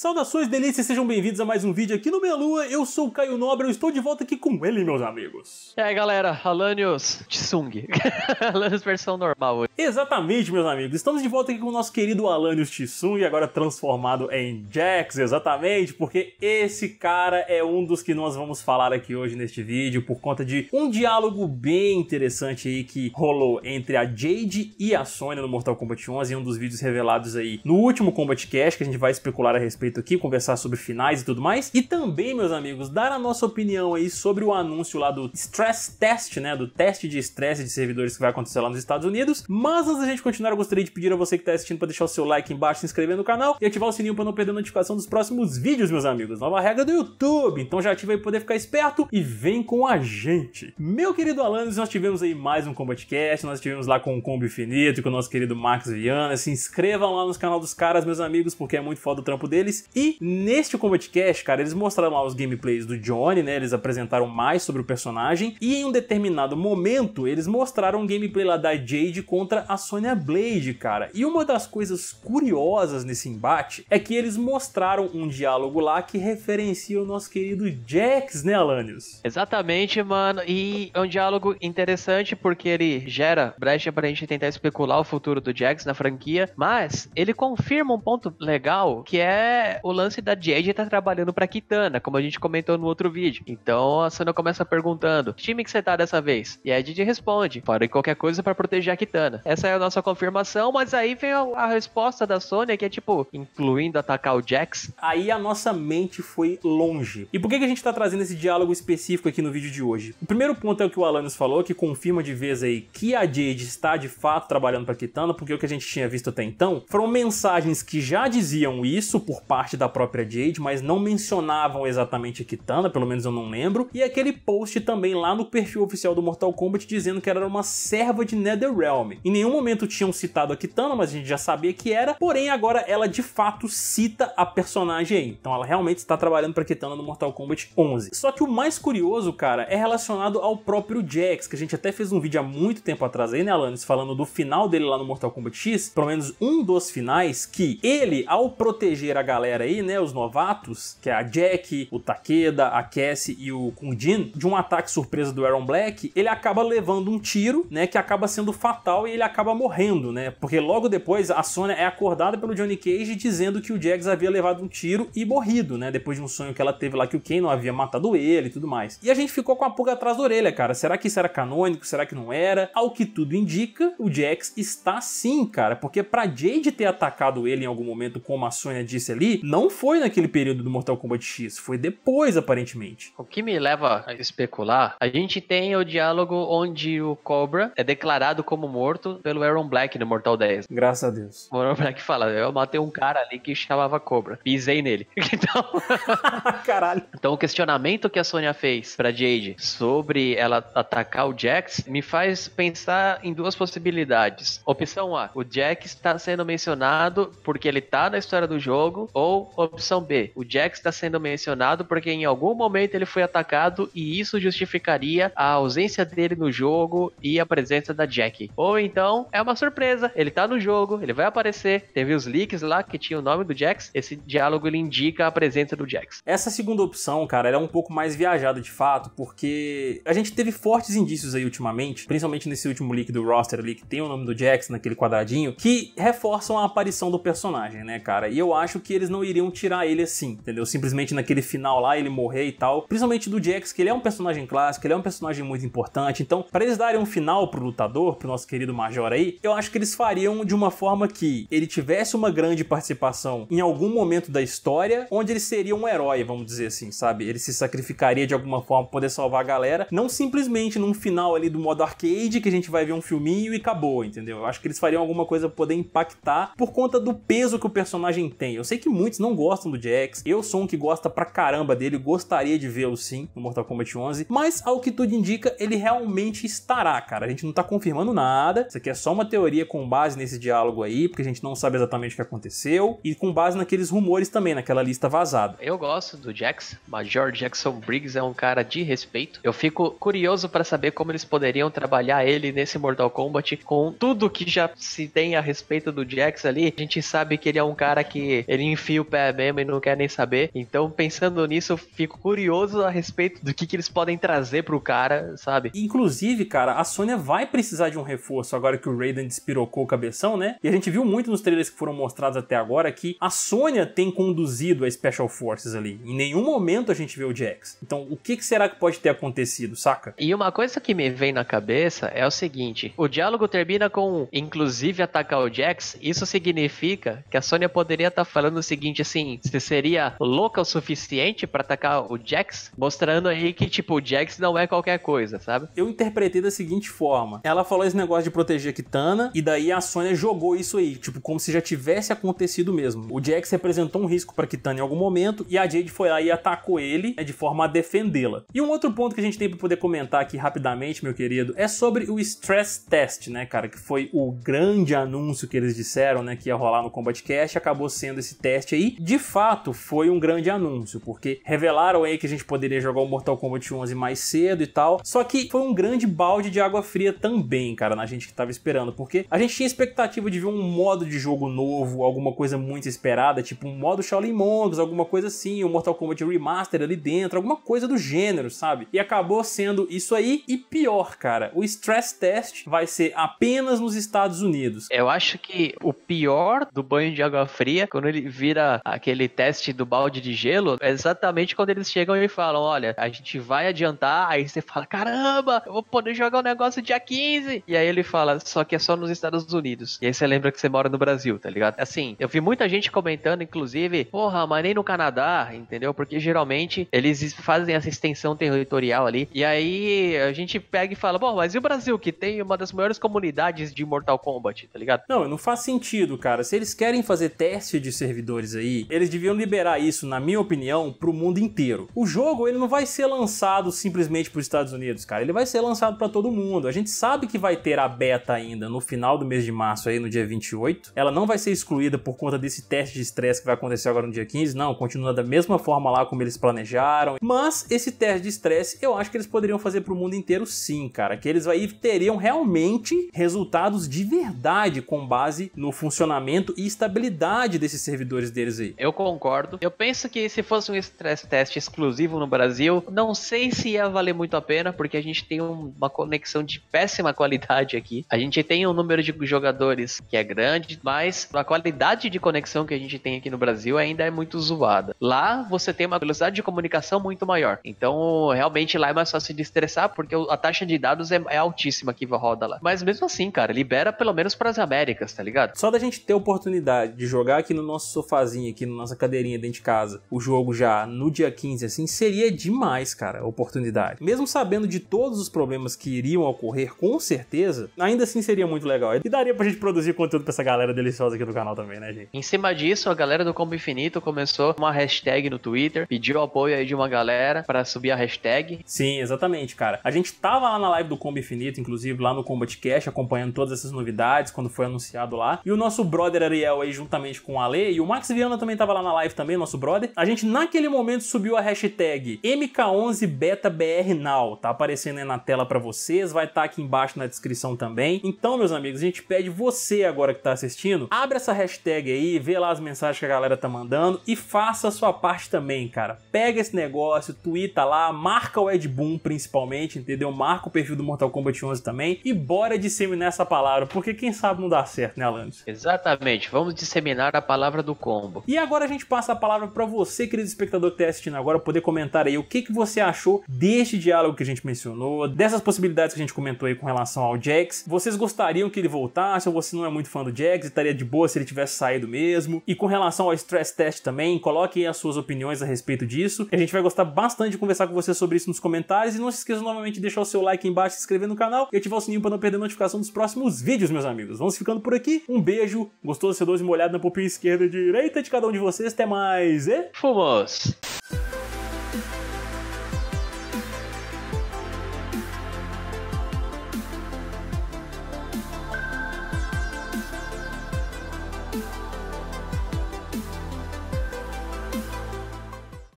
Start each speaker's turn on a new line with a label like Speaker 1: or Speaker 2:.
Speaker 1: Saudações delícias, sejam bem-vindos a mais um vídeo aqui no Meia Lua. Eu sou o Caio Nobre, eu estou de volta aqui com ele, meus amigos. E aí, galera, Alanios Tsung. Alanios versão normal hoje. Exatamente, meus amigos. Estamos de volta aqui com o nosso querido Alanios Tsung, agora transformado em Jax, exatamente, porque esse cara é um dos que nós vamos falar aqui hoje neste vídeo por conta de um diálogo bem interessante aí que rolou entre a Jade e a Sony no Mortal Kombat 11, em um dos vídeos revelados aí no último Combat Cast, que a gente vai especular a respeito respeito aqui, conversar sobre finais e tudo mais. E também, meus amigos, dar a nossa opinião aí sobre o anúncio lá do stress test, né? Do teste de estresse de servidores que vai acontecer lá nos Estados Unidos. Mas antes da gente continuar, eu gostaria de pedir a você que está assistindo para deixar o seu like embaixo, se inscrever no canal e ativar o sininho para não perder a notificação dos próximos vídeos, meus amigos. Nova regra do YouTube. Então já ativa aí para poder ficar esperto e vem com a gente. Meu querido Alanis, nós tivemos aí mais um Combatcast, nós tivemos lá com o Combo Infinito e com o nosso querido Max Viana. Se inscrevam lá no canal dos caras, meus amigos, porque é muito foda o trampo deles deles. E neste CombatCast, cara, eles mostraram lá os gameplays do Johnny, né? Eles apresentaram mais sobre o personagem. E em um determinado momento, eles mostraram um gameplay lá da Jade contra a Sonya Blade, cara. E uma das coisas curiosas nesse embate é que eles mostraram um diálogo lá que referencia o nosso querido Jax, né, Alanios? Exatamente,
Speaker 2: mano. E é um diálogo interessante porque ele gera brecha pra gente tentar especular o futuro do Jax na franquia, mas ele confirma um ponto legal que é o lance da Jade tá trabalhando pra Kitana, como a gente comentou no outro vídeo. Então a Sana começa perguntando: que time que você tá dessa vez? E a Jade responde: fora de qualquer coisa para proteger a Kitana. Essa é a nossa confirmação, mas aí vem a, a resposta da Sônia que é tipo, incluindo atacar o Jax.
Speaker 1: Aí a nossa mente foi longe. E por que, que a gente tá trazendo esse diálogo específico aqui no vídeo de hoje? O primeiro ponto é o que o Alanis falou, que confirma de vez aí que a Jade está de fato trabalhando pra Kitana, porque o que a gente tinha visto até então foram mensagens que já diziam isso por parte da própria Jade, mas não mencionavam exatamente a Kitana, pelo menos eu não lembro. E aquele post também lá no perfil oficial do Mortal Kombat dizendo que ela era uma serva de Netherrealm. Em nenhum momento tinham citado a Kitana, mas a gente já sabia que era. Porém, agora ela de fato cita a personagem aí. Então ela realmente está trabalhando para Kitana no Mortal Kombat 11. Só que o mais curioso, cara, é relacionado ao próprio Jax, que a gente até fez um vídeo há muito tempo atrás aí, né, Alanis, falando do final dele lá no Mortal Kombat X, pelo menos um dos finais, que ele, ao proteger a galera galera aí, né? Os novatos, que é a Jack, o Takeda, a Cassie e o Kundin, de um ataque surpresa do Aaron Black, ele acaba levando um tiro, né? Que acaba sendo fatal e ele acaba morrendo, né? Porque logo depois a Sônia é acordada pelo Johnny Cage dizendo que o Jax havia levado um tiro e morrido, né? Depois de um sonho que ela teve lá que o Kano havia matado ele e tudo mais. E a gente ficou com a pulga atrás da orelha, cara. Será que isso era canônico? Será que não era? Ao que tudo indica, o Jax está sim, cara. Porque pra Jade ter atacado ele em algum momento, como a Sônia disse ali, não foi naquele período do Mortal Kombat X, foi depois, aparentemente. O
Speaker 2: que me leva a especular, a gente tem o diálogo onde o Cobra é declarado como morto pelo Aaron Black no Mortal 10. Graças a Deus. O Aaron Black fala, eu matei um cara ali que chamava Cobra, pisei nele. Então... Caralho. Então o questionamento que a Sonya fez pra Jade sobre ela atacar o Jax me faz pensar em duas possibilidades. Opção A, o Jax está sendo mencionado porque ele tá na história do jogo, ou opção B, o Jax está sendo mencionado porque em algum momento ele foi atacado e isso justificaria a ausência dele no jogo e a presença da Jack. Ou então é uma surpresa, ele tá no jogo, ele vai aparecer. Teve os leaks lá que tinha o nome do Jax, esse diálogo ele indica a presença do Jax.
Speaker 1: Essa segunda opção, cara, ela é um pouco mais viajada de fato, porque a gente teve fortes indícios aí ultimamente, principalmente nesse último leak do roster ali que tem o nome do Jax naquele quadradinho, que reforçam a aparição do personagem, né, cara? E eu acho que eles eles não iriam tirar ele assim, entendeu? Simplesmente naquele final lá ele morrer e tal. Principalmente do Jax, que ele é um personagem clássico, ele é um personagem muito importante. Então, para eles darem um final pro lutador, pro nosso querido Major aí, eu acho que eles fariam de uma forma que ele tivesse uma grande participação em algum momento da história, onde ele seria um herói, vamos dizer assim, sabe? Ele se sacrificaria de alguma forma pra poder salvar a galera, não simplesmente num final ali do modo arcade que a gente vai ver um filminho e acabou, entendeu? Eu acho que eles fariam alguma coisa pra poder impactar por conta do peso que o personagem tem. Eu sei que muitos não gostam do Jax. Eu sou um que gosta pra caramba dele, gostaria de vê-lo sim no Mortal Kombat 11. Mas, ao que tudo indica, ele realmente estará, cara. A gente não tá confirmando nada. Isso aqui é só uma teoria com base nesse diálogo aí, porque a gente não sabe exatamente o que aconteceu. E com base naqueles rumores também, naquela lista vazada. Eu gosto do Jax. Major Jackson Briggs é um cara de respeito. Eu fico
Speaker 2: curioso para saber como eles poderiam trabalhar ele nesse Mortal Kombat com tudo que já se tem a respeito do Jax ali. A gente sabe que ele é um cara que ele enfia enfia o pé mesmo e não quer
Speaker 1: nem saber. Então, pensando nisso, eu fico curioso a respeito do que, que eles podem trazer pro cara, sabe? Inclusive, cara, a Sônia vai precisar de um reforço agora que o Raiden despirocou o cabeção, né? E a gente viu muito nos trailers que foram mostrados até agora que a Sônia tem conduzido a Special Forces ali. Em nenhum momento a gente vê o Jax. Então, o que, que será que pode ter acontecido, saca? E uma coisa que me vem na cabeça é o seguinte: o diálogo termina com inclusive
Speaker 2: atacar o Jax. Isso significa que a Sônia poderia estar tá falando seguinte, assim, você seria
Speaker 1: louca o suficiente para atacar o Jax? Mostrando aí que, tipo, o Jax não é qualquer coisa, sabe? Eu interpretei da seguinte forma. Ela falou esse negócio de proteger a Kitana, e daí a Sônia jogou isso aí, tipo, como se já tivesse acontecido mesmo. O Jax representou um risco para Kitana em algum momento, e a Jade foi lá e atacou ele, né, de forma a defendê-la. E um outro ponto que a gente tem para poder comentar aqui rapidamente, meu querido, é sobre o Stress Test, né, cara? Que foi o grande anúncio que eles disseram, né, que ia rolar no Combat Cast, acabou sendo esse teste podcast aí, de fato foi um grande anúncio, porque revelaram aí que a gente poderia jogar o Mortal Kombat 11 mais cedo e tal. Só que foi um grande balde de água fria também, cara, na gente que tava esperando, porque a gente tinha expectativa de ver um modo de jogo novo, alguma coisa muito esperada, tipo um modo Shaolin Monks, alguma coisa assim, um Mortal Kombat Remaster ali dentro, alguma coisa do gênero, sabe? E acabou sendo isso aí e pior, cara. O stress test vai ser apenas nos Estados Unidos. Eu acho que o pior do banho de água fria, quando ele vê vira aquele teste do
Speaker 2: balde de gelo, é exatamente quando eles chegam e falam: olha, a gente vai adiantar, aí você fala: caramba, eu vou poder jogar o um negócio dia 15. E aí ele fala: só que é só nos Estados Unidos. E aí você lembra que você mora no Brasil, tá ligado? Assim, eu vi muita gente comentando, inclusive, porra, mas nem no Canadá, entendeu? Porque geralmente eles fazem essa extensão territorial ali. E aí
Speaker 1: a gente pega e fala: bom, mas e o Brasil, que tem uma das maiores comunidades de Mortal Kombat, tá ligado? Não, não faz sentido, cara. Se eles querem fazer teste de servidor desenvolvedores aí, eles deviam liberar isso, na minha opinião, para o mundo inteiro. O jogo, ele não vai ser lançado simplesmente para os Estados Unidos, cara. Ele vai ser lançado para todo mundo. A gente sabe que vai ter a beta ainda no final do mês de março aí, no dia 28. Ela não vai ser excluída por conta desse teste de estresse que vai acontecer agora no dia 15, não. Continua da mesma forma lá como eles planejaram. Mas esse teste de estresse, eu acho que eles poderiam fazer para o mundo inteiro sim, cara. Que eles aí teriam realmente resultados de verdade com base no funcionamento e estabilidade desses servidores deles aí. Eu concordo. Eu
Speaker 2: penso que se fosse um stress test exclusivo no Brasil, não sei se ia valer muito a pena, porque a gente tem uma conexão de péssima qualidade aqui. A gente tem um número de jogadores que é grande, mas a qualidade de conexão que a gente tem aqui no Brasil ainda é muito zoada. Lá você tem uma velocidade de comunicação muito maior. Então, realmente lá é mais fácil de estressar, porque a taxa de dados é, é altíssima que roda lá. Mas mesmo assim, cara, libera pelo menos para as Américas,
Speaker 1: tá ligado? Só da gente ter oportunidade de jogar aqui no nosso sofá sofazinho aqui, na nossa cadeirinha dentro de casa, o jogo já no dia 15, assim, seria demais, cara, a oportunidade. Mesmo sabendo de todos os problemas que iriam ocorrer, com certeza, ainda assim seria muito legal. E daria pra gente produzir conteúdo pra essa galera deliciosa aqui do canal também, né, gente?
Speaker 2: Em cima disso, a galera do Combo Infinito começou uma hashtag no Twitter, pediu apoio aí de uma galera para subir a hashtag. Sim, exatamente, cara.
Speaker 1: A gente tava lá na live do Combo Infinito, inclusive lá no Combat Cash, acompanhando todas essas novidades quando foi anunciado lá. E o nosso brother Ariel aí, juntamente com o Ale e o Max Marcos Viana também estava lá na live também, nosso brother. A gente naquele momento subiu a hashtag MK11BetaBRNow, tá aparecendo aí na tela para vocês, vai estar tá aqui embaixo na descrição também. Então, meus amigos, a gente pede você agora que tá assistindo, abre essa hashtag aí, vê lá as mensagens que a galera tá mandando e faça a sua parte também, cara. Pega esse negócio, twitta lá, marca o Ed Boon principalmente, entendeu? Marca o perfil do Mortal Kombat 11 também e bora disseminar essa palavra, porque quem sabe não dá certo, né, Alanis? Exatamente, vamos disseminar a palavra do com e agora a gente passa a palavra para você, querido espectador que está assistindo agora, poder comentar aí o que, que você achou deste diálogo que a gente mencionou, dessas possibilidades que a gente comentou aí com relação ao Jax. Vocês gostariam que ele voltasse ou você não é muito fã do Jax e estaria de boa se ele tivesse saído mesmo? E com relação ao stress test também, coloque aí as suas opiniões a respeito disso. A gente vai gostar bastante de conversar com você sobre isso nos comentários e não se esqueça novamente de deixar o seu like embaixo, se inscrever no canal e ativar o sininho para não perder notificação dos próximos vídeos, meus amigos. Vamos ficando por aqui. Um beijo, gostoso, sedoso e molhado na pupinha esquerda e direita direita de cada um de vocês. Até mais e. Fomos!